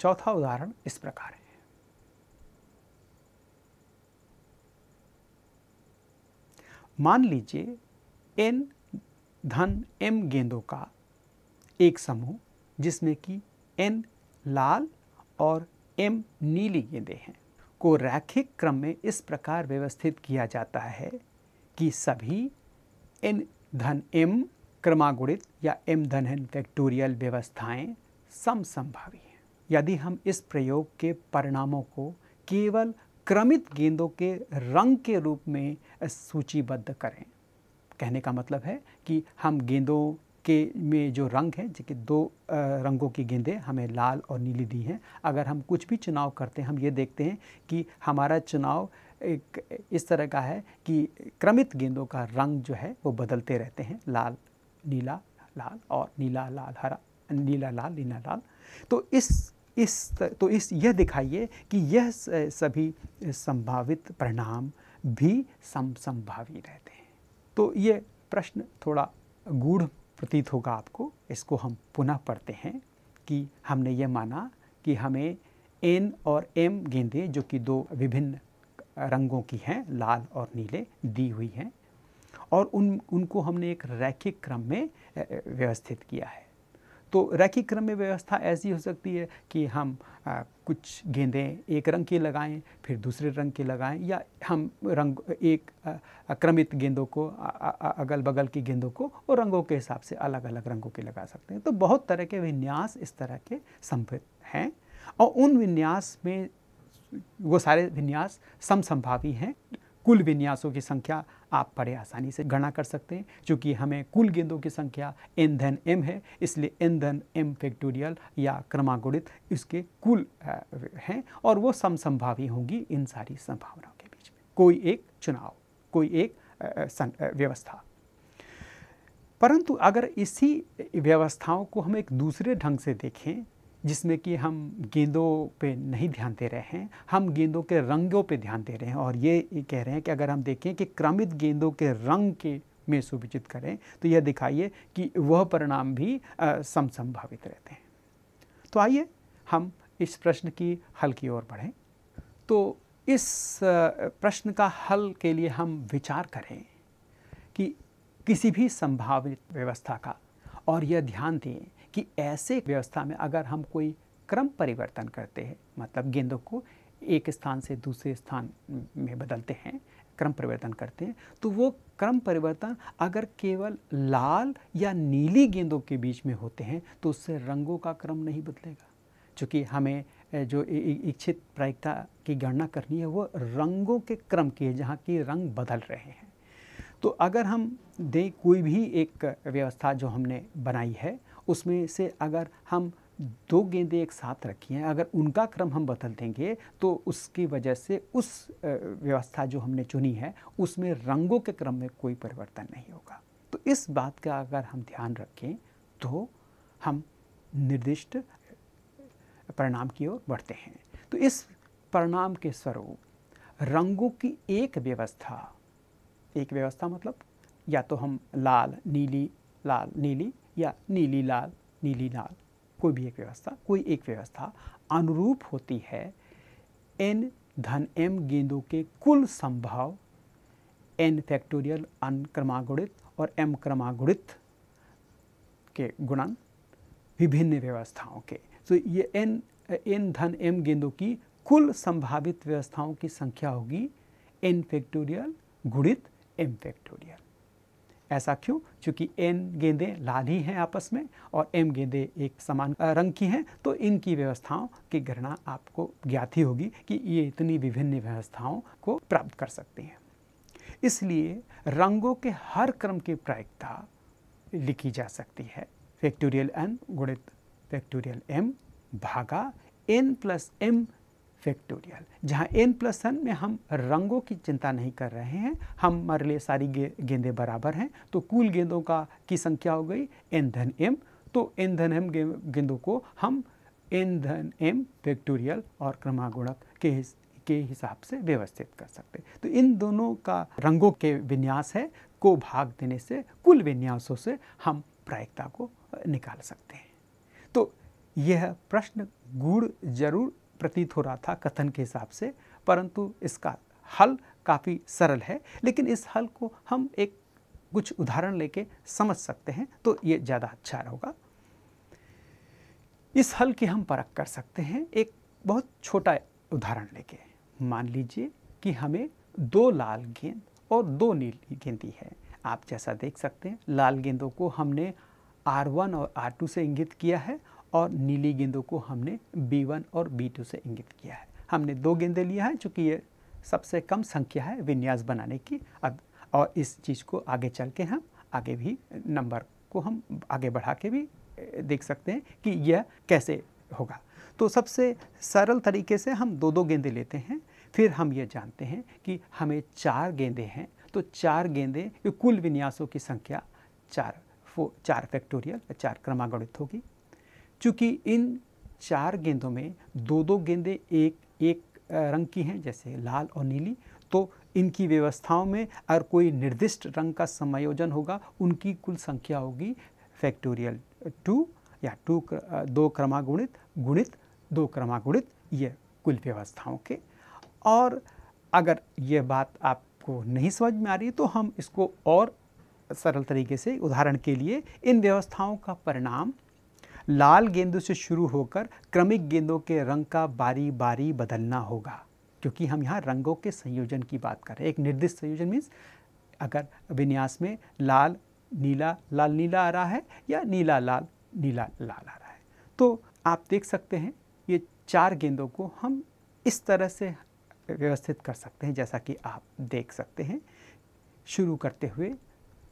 चौथा उदाहरण इस प्रकार है मान लीजिए एन धन एम गेंदों का एक समूह जिसमें कि एन लाल और एम नीली गेंदे हैं को रैखिक क्रम में इस प्रकार व्यवस्थित किया जाता है कि सभी एन धन एम क्रमागुणित या एम धन एन फैक्टोरियल व्यवस्थाएं समसंभावी यदि हम इस प्रयोग के परिणामों को केवल क्रमित गेंदों के रंग के रूप में सूचीबद्ध करें कहने का मतलब है कि हम गेंदों के में जो रंग है जो कि दो रंगों की गेंदें हमें लाल और नीली दी हैं अगर हम कुछ भी चुनाव करते हैं हम ये देखते हैं कि हमारा चुनाव एक इस तरह का है कि क्रमित गेंदों का रंग जो है वो बदलते रहते हैं लाल नीला लाल और नीला लाल हरा नीला लाल नीला लाल तो इस इस तो इस यह दिखाइए कि यह सभी संभावित परिणाम भी सम संभावी रहते हैं तो ये प्रश्न थोड़ा गूढ़ प्रतीत होगा आपको इसको हम पुनः पढ़ते हैं कि हमने ये माना कि हमें एन और एम गेंदें जो कि दो विभिन्न रंगों की हैं लाल और नीले दी हुई हैं और उन उनको हमने एक रैखिक क्रम में व्यवस्थित किया है तो रैखिक क्रम में व्यवस्था ऐसी हो सकती है कि हम आ, कुछ गेंदें एक रंग की लगाएं फिर दूसरे रंग की लगाएं या हम रंग एक क्रमित गेंदों को अगल बगल की गेंदों को और रंगों के हिसाब से अलग अलग रंगों के लगा सकते हैं तो बहुत तरह के विन्यास इस तरह के संभव हैं और उन विन्यास में वो सारे विन्यास समसंभावी हैं कुल विन्यासों की संख्या आप बड़े आसानी से गणना कर सकते हैं क्योंकि हमें कुल गेंदों की संख्या एन धन एम है इसलिए एन धन एम फैक्टोरियल या क्रमागुणित इसके कुल हैं और वो समसंभावी होंगी इन सारी संभावनाओं के बीच में कोई एक चुनाव कोई एक व्यवस्था परंतु अगर इसी व्यवस्थाओं को हम एक दूसरे ढंग से देखें जिसमें कि हम गेंदों पे नहीं ध्यान दे रहे हैं हम गेंदों के रंगों पे ध्यान दे रहे हैं और ये कह रहे हैं कि अगर हम देखें कि क्रमित गेंदों के रंग के में सुविचित करें तो यह दिखाइए कि वह परिणाम भी समसंभावित रहते हैं तो आइए हम इस प्रश्न की हल की ओर बढ़ें तो इस प्रश्न का हल के लिए हम विचार करें कि किसी भी संभावित व्यवस्था का और यह ध्यान दें कि ऐसे व्यवस्था में अगर हम कोई क्रम परिवर्तन करते हैं मतलब गेंदों को एक स्थान से दूसरे स्थान में बदलते हैं क्रम परिवर्तन करते हैं तो वो क्रम परिवर्तन अगर केवल लाल या नीली गेंदों के बीच में होते हैं तो उससे रंगों का क्रम नहीं बदलेगा चूँकि हमें जो इच्छित प्रायिकता की गणना करनी है वो रंगों के क्रम की है जहाँ की रंग बदल रहे हैं तो अगर हम दें कोई भी एक व्यवस्था जो हमने बनाई है उसमें से अगर हम दो गेंदे एक साथ रखी हैं अगर उनका क्रम हम बदल देंगे तो उसकी वजह से उस व्यवस्था जो हमने चुनी है उसमें रंगों के क्रम में कोई परिवर्तन नहीं होगा तो इस बात का अगर हम ध्यान रखें तो हम निर्दिष्ट परिणाम की ओर बढ़ते हैं तो इस परिणाम के स्वरूप रंगों की एक व्यवस्था एक व्यवस्था मतलब या तो हम लाल नीली लाल नीली या नीली लाल नीली लाल कोई भी एक व्यवस्था कोई एक व्यवस्था अनुरूप होती है एन धन एम गेंदों के कुल संभव एन फैक्टोरियल अन क्रमागुणित और एम क्रमागुणित के गुणन विभिन्न व्यवस्थाओं के तो ये एन एन धन एम गेंदों की कुल संभावित व्यवस्थाओं की संख्या होगी एन फैक्टोरियल गुणित एम फैक्टोरियल ऐसा क्यों चूँकि एन गेंदें ही हैं आपस में और एम गेंदें एक समान रंग की हैं तो इनकी व्यवस्थाओं की गणना आपको ज्ञात ही होगी कि ये इतनी विभिन्न व्यवस्थाओं को प्राप्त कर सकते हैं इसलिए रंगों के हर क्रम की प्रायिकता लिखी जा सकती है फैक्टोरियल एन गुणित फैक्टोरियल एम भागा एन प्लस एम फैक्टोरियल जहाँ एन प्लस वन में हम रंगों की चिंता नहीं कर रहे हैं हमारे लिए सारी गे, गेंदे बराबर हैं तो कुल गेंदों का की संख्या हो गई एन धन एम तो एन धन एम गेंदों को हम एन धन एम फैक्टोरियल और क्रमागुणक के हिस, के हिसाब से व्यवस्थित कर सकते तो इन दोनों का रंगों के विन्यास है को भाग देने से कुल विन्यासों से हम प्रायिकता को निकाल सकते हैं तो यह प्रश्न गुड़ जरूर प्रतीत हो रहा था कथन के हिसाब से परंतु इसका हल काफ़ी सरल है लेकिन इस हल को हम एक कुछ उदाहरण लेके समझ सकते हैं तो ये ज़्यादा अच्छा होगा इस हल की हम परख कर सकते हैं एक बहुत छोटा उदाहरण लेके मान लीजिए कि हमें दो लाल गेंद और दो नीली गेंदी है आप जैसा देख सकते हैं लाल गेंदों को हमने R1 और R2 से इंगित किया है और नीली गेंदों को हमने B1 और B2 से इंगित किया है हमने दो गेंदें लिया है चूँकि ये सबसे कम संख्या है विन्यास बनाने की अब और इस चीज़ को आगे चल के हम आगे भी नंबर को हम आगे बढ़ा के भी देख सकते हैं कि यह कैसे होगा तो सबसे सरल तरीके से हम दो दो गेंदे लेते हैं फिर हम ये जानते हैं कि हमें चार गेंदे हैं तो चार गेंदे कुल विन्यासों की संख्या चार फो चार फैक्टोरियल चार क्रमागणित होगी चूँकि इन चार गेंदों में दो दो गेंदें एक एक रंग की हैं जैसे लाल और नीली तो इनकी व्यवस्थाओं में अगर कोई निर्दिष्ट रंग का समायोजन होगा उनकी कुल संख्या होगी फैक्टोरियल टू या टू क्र, दो क्रमागुणित गुणित दो क्रमागुणित ये कुल व्यवस्थाओं के और अगर ये बात आपको नहीं समझ में आ रही तो हम इसको और सरल तरीके से उदाहरण के लिए इन व्यवस्थाओं का परिणाम लाल गेंदों से शुरू होकर क्रमिक गेंदों के रंग का बारी बारी बदलना होगा क्योंकि हम यहाँ रंगों के संयोजन की बात करें एक निर्दिष्ट संयोजन मीन्स अगर विन्यास में लाल नीला लाल नीला आ रहा है या नीला लाल नीला लाल आ रहा है तो आप देख सकते हैं ये चार गेंदों को हम इस तरह से व्यवस्थित कर सकते हैं जैसा कि आप देख सकते हैं शुरू करते हुए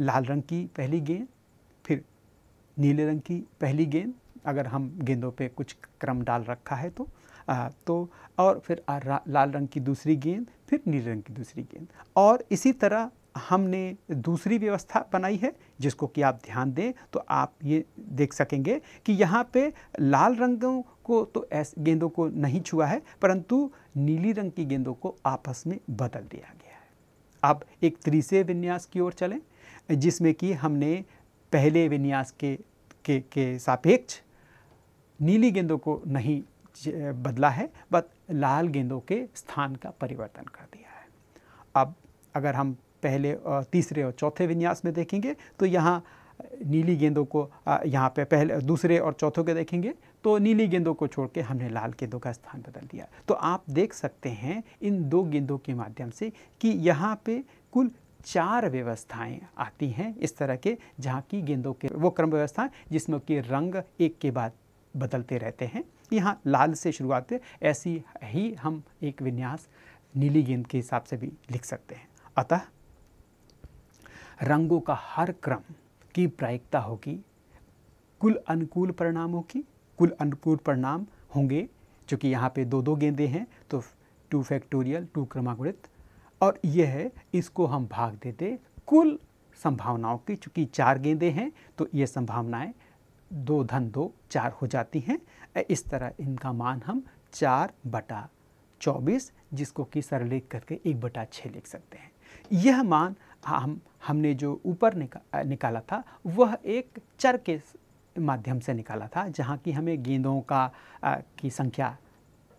लाल रंग की पहली गेंद नीले रंग की पहली गेंद अगर हम गेंदों पे कुछ क्रम डाल रखा है तो आ, तो और फिर लाल रंग की दूसरी गेंद फिर नीले रंग की दूसरी गेंद और इसी तरह हमने दूसरी व्यवस्था बनाई है जिसको कि आप ध्यान दें तो आप ये देख सकेंगे कि यहाँ पे लाल रंगों को तो ऐसे गेंदों को नहीं छुआ है परंतु नीली रंग की गेंदों को आपस में बदल दिया गया है अब एक त्रिशय विन्यास की ओर चलें जिसमें कि हमने पहले विन्यास के के के सापेक्ष नीली गेंदों को नहीं बदला है बट लाल गेंदों के स्थान का परिवर्तन कर दिया है अब अगर हम पहले तीसरे और चौथे विन्यास में देखेंगे तो यहाँ नीली गेंदों को यहाँ पे पहले दूसरे और चौथों के देखेंगे तो नीली गेंदों को छोड़ के हमने लाल गेंदों का स्थान बदल दिया तो आप देख सकते हैं इन दो गेंदों के माध्यम से कि यहाँ पे कुल चार व्यवस्थाएं आती हैं इस तरह के जहाँ की गेंदों के वो क्रम व्यवस्था जिसमें कि रंग एक के बाद बदलते रहते हैं यहाँ लाल से शुरुआत ऐसी ही हम एक विन्यास नीली गेंद के हिसाब से भी लिख सकते हैं अतः रंगों का हर क्रम की प्रायिकता होगी कुल अनुकूल परिणामों की कुल अनुकूल परिणाम होंगे चूँकि यहाँ पे दो दो गेंदे हैं तो टू फैक्टोरियल टू क्रमागुणित और यह है इसको हम भाग देते कुल संभावनाओं की चूँकि चार गेंदे हैं तो ये संभावनाएं दो धन दो चार हो जाती हैं इस तरह इनका मान हम चार बटा चौबीस जिसको कि लेख करके एक बटा छः लिख सकते हैं यह मान हम हमने जो ऊपर निका, निकाला था वह एक चर के माध्यम से निकाला था जहाँ की हमें गेंदों का आ, की संख्या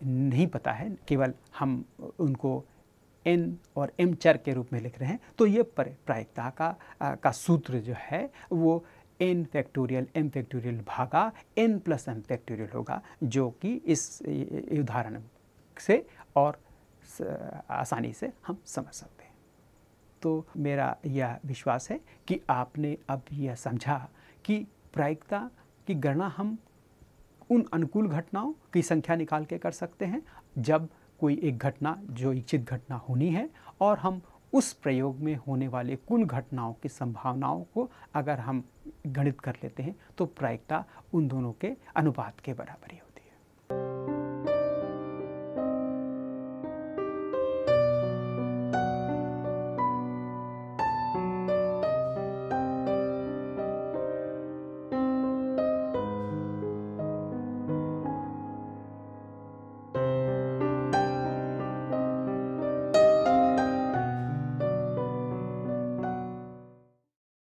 नहीं पता है केवल हम उनको एन और एम चर के रूप में लिख रहे हैं तो ये प्रायिकता का आ, का सूत्र जो है वो एन फैक्टोरियल एम फैक्टोरियल भागा एन प्लस एम फैक्टोरियल होगा जो कि इस उदाहरण से और आसानी से हम समझ सकते हैं तो मेरा यह विश्वास है कि आपने अब यह समझा कि प्रायिकता की गणना हम उन अनुकूल घटनाओं की संख्या निकाल के कर सकते हैं जब कोई एक घटना जो इच्छित घटना होनी है और हम उस प्रयोग में होने वाले कुल घटनाओं की संभावनाओं को अगर हम गणित कर लेते हैं तो प्रायिकता उन दोनों के अनुपात के बराबर ही